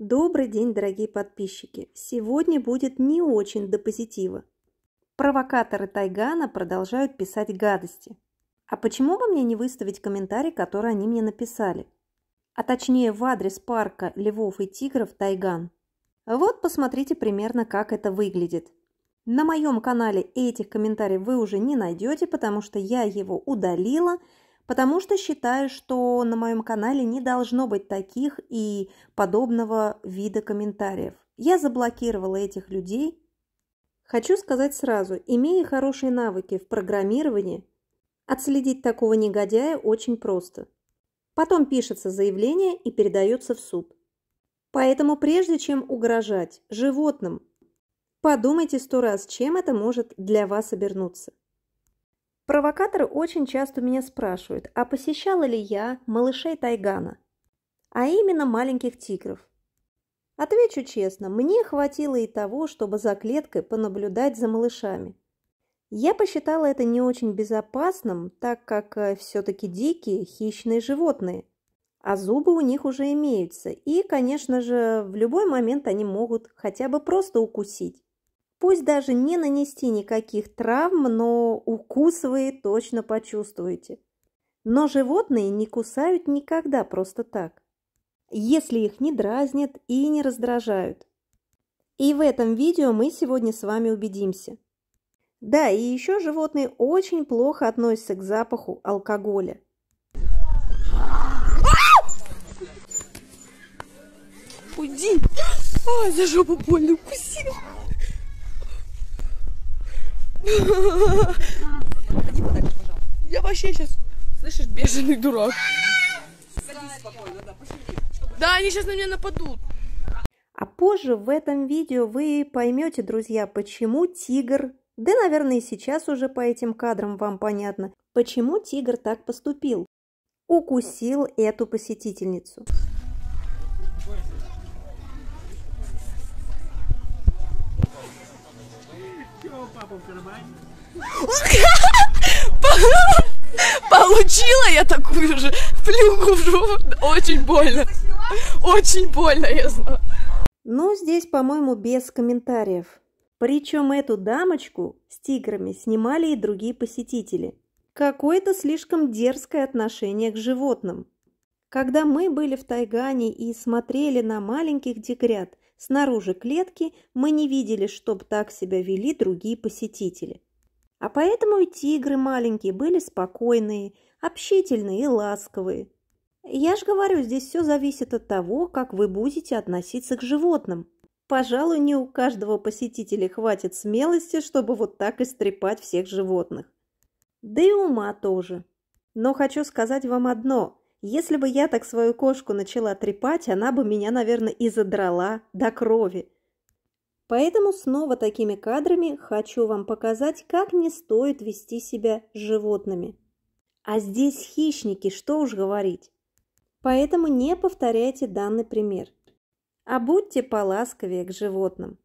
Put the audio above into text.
Добрый день, дорогие подписчики! Сегодня будет не очень до позитива. Провокаторы Тайгана продолжают писать гадости. А почему бы мне не выставить комментарий, который они мне написали? А точнее в адрес парка львов и тигров Тайган. Вот посмотрите примерно, как это выглядит. На моем канале этих комментариев вы уже не найдете, потому что я его удалила – потому что считаю, что на моем канале не должно быть таких и подобного вида комментариев. Я заблокировала этих людей. Хочу сказать сразу, имея хорошие навыки в программировании, отследить такого негодяя очень просто. Потом пишется заявление и передается в суд. Поэтому прежде чем угрожать животным, подумайте сто раз, чем это может для вас обернуться. Провокаторы очень часто меня спрашивают, а посещала ли я малышей Тайгана, а именно маленьких тигров. Отвечу честно, мне хватило и того, чтобы за клеткой понаблюдать за малышами. Я посчитала это не очень безопасным, так как э, все-таки дикие, хищные животные, а зубы у них уже имеются, и, конечно же, в любой момент они могут хотя бы просто укусить. Пусть даже не нанести никаких травм, но укус вы точно почувствуете. Но животные не кусают никогда просто так, если их не дразнят и не раздражают. И в этом видео мы сегодня с вами убедимся. Да, и еще животные очень плохо относятся к запаху алкоголя. Уйди! А, за жопу больно укусила! Иди подальше, пожалуйста. Я вообще сейчас, слышишь, бешеный дурак. Да, они сейчас на меня нападут. А позже в этом видео вы поймете, друзья, почему тигр, да, наверное, сейчас уже по этим кадрам вам понятно, почему тигр так поступил. Укусил эту посетительницу. Получила я такую же плюху в жопу. Очень больно. Очень больно, я знаю. Ну, здесь, по-моему, без комментариев. Причем эту дамочку с тиграми снимали и другие посетители. Какое-то слишком дерзкое отношение к животным. Когда мы были в Тайгане и смотрели на маленьких дикрят – Снаружи клетки мы не видели, чтоб так себя вели другие посетители. А поэтому и тигры маленькие были спокойные, общительные и ласковые. Я ж говорю, здесь все зависит от того, как вы будете относиться к животным. Пожалуй, не у каждого посетителя хватит смелости, чтобы вот так истрепать всех животных. Да и ума тоже. Но хочу сказать вам одно. Если бы я так свою кошку начала трепать, она бы меня, наверное, и задрала до крови. Поэтому снова такими кадрами хочу вам показать, как не стоит вести себя с животными. А здесь хищники, что уж говорить. Поэтому не повторяйте данный пример. А будьте поласковее к животным.